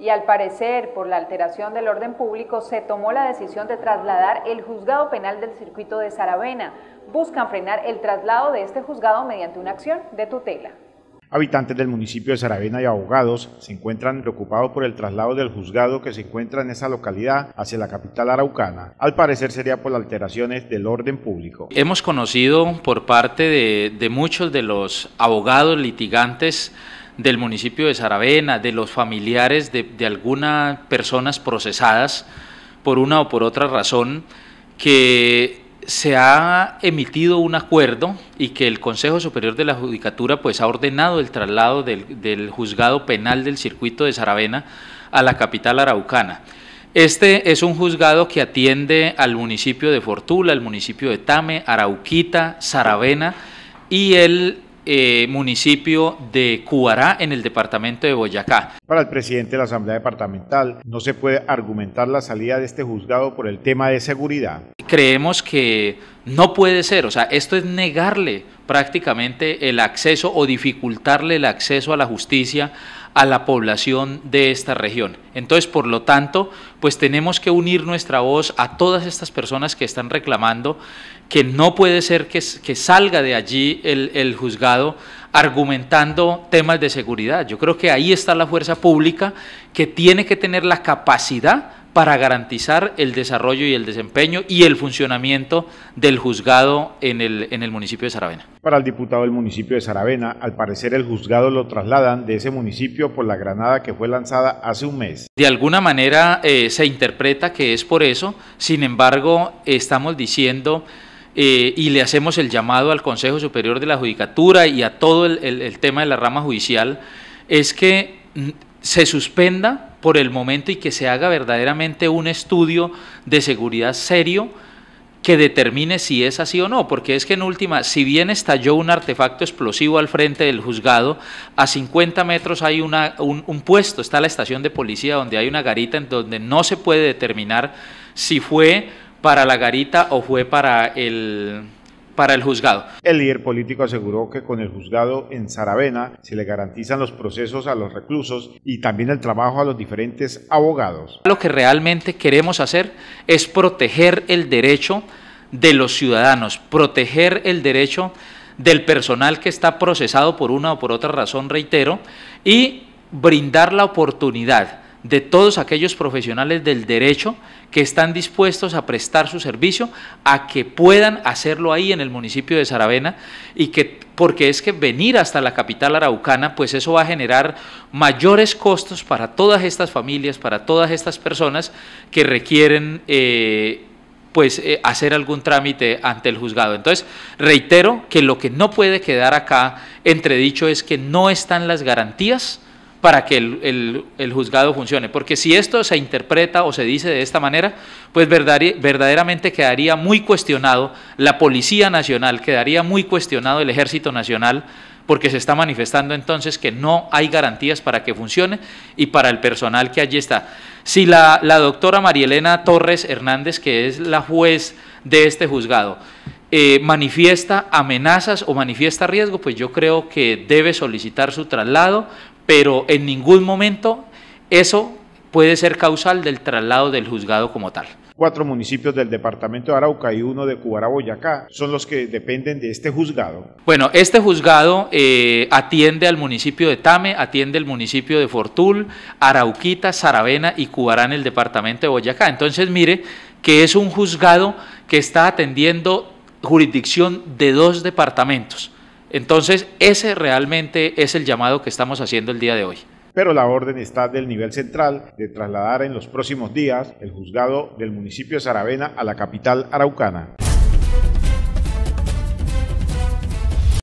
y al parecer por la alteración del orden público se tomó la decisión de trasladar el juzgado penal del circuito de Saravena. Buscan frenar el traslado de este juzgado mediante una acción de tutela. Habitantes del municipio de Saravena y abogados se encuentran preocupados por el traslado del juzgado que se encuentra en esa localidad hacia la capital araucana. Al parecer sería por alteraciones del orden público. Hemos conocido por parte de muchos de los abogados litigantes del municipio de Saravena, de los familiares de, algunas personas procesadas por una o por otra razón, que se ha emitido un acuerdo y que el Consejo Superior de la Judicatura pues, ha ordenado el traslado del, juzgado penal del circuito de Saravena a la capital araucana. Este es un juzgado que atiende al municipio de Fortula, al municipio de Tame, Arauquita, Saravena y el eh, municipio de Cubará, en el departamento de Boyacá. Para el presidente de la Asamblea Departamental, no se puede argumentar la salida de este juzgado por el tema de seguridad. Creemos que no puede ser, o sea, esto es negarle prácticamente el acceso o dificultarle el acceso a la justicia a la población de esta región. Entonces, por lo tanto, pues tenemos que unir nuestra voz a todas estas personas que están reclamando que no puede ser que, salga de allí el, el juzgado argumentando temas de seguridad. Yo creo que ahí está la fuerza pública que tiene que tener la capacidad para garantizar el desarrollo y el desempeño y el funcionamiento del juzgado en el, en el municipio de Saravena. Para el diputado del municipio de Saravena, al parecer el juzgado lo trasladan de ese municipio por la granada que fue lanzada hace un mes. De alguna manera eh, se interpreta que es por eso, sin embargo estamos diciendo... Eh, y le hacemos el llamado al Consejo Superior de la Judicatura y a todo el, el tema de la rama judicial, es que se suspenda por el momento y que se haga verdaderamente un estudio de seguridad serio que determine si es así o no, porque es que en última, si bien estalló un artefacto explosivo al frente del juzgado, a 50 metros hay una, un, puesto, está la estación de policía donde hay una garita en donde no se puede determinar si fue para la garita o fue para el, el juzgado. El líder político aseguró que con el juzgado en Saravena se le garantizan los procesos a los reclusos y también el trabajo a los diferentes abogados. Lo que realmente queremos hacer es proteger el derecho de los ciudadanos, proteger el derecho del personal que está procesado por una o por otra razón, reitero, y brindar la oportunidad de todos aquellos profesionales del derecho que están dispuestos a prestar su servicio, a que puedan hacerlo ahí en el municipio de Saravena y que porque es que venir hasta la capital araucana, pues eso va a generar mayores costos para todas estas familias, para todas estas personas que requieren eh, pues eh, hacer algún trámite ante el juzgado. Entonces, reitero que lo que no puede quedar acá entredicho es que no están las garantías para que el, juzgado funcione. Porque si esto se interpreta o se dice de esta manera, pues verdaderamente quedaría muy cuestionado la Policía Nacional, quedaría muy cuestionado el Ejército Nacional, porque se está manifestando entonces que no hay garantías para que funcione y para el personal que allí está. Si la, la doctora Marielena Torres Hernández, que es la juez de este juzgado, eh, manifiesta amenazas o manifiesta riesgo, pues yo creo que debe solicitar su traslado pero en ningún momento eso puede ser causal del traslado del juzgado como tal. Cuatro municipios del departamento de Arauca y uno de Cubará, Boyacá, son los que dependen de este juzgado. Bueno, este juzgado eh, atiende al municipio de Tame, atiende al municipio de Fortul, Arauquita, Saravena y Cubarán, en el departamento de Boyacá. Entonces, mire que es un juzgado que está atendiendo jurisdicción de dos departamentos. Entonces, ese realmente es el llamado que estamos haciendo el día de hoy pero la orden está del nivel central de trasladar en los próximos días el juzgado del municipio de Saravena a la capital araucana.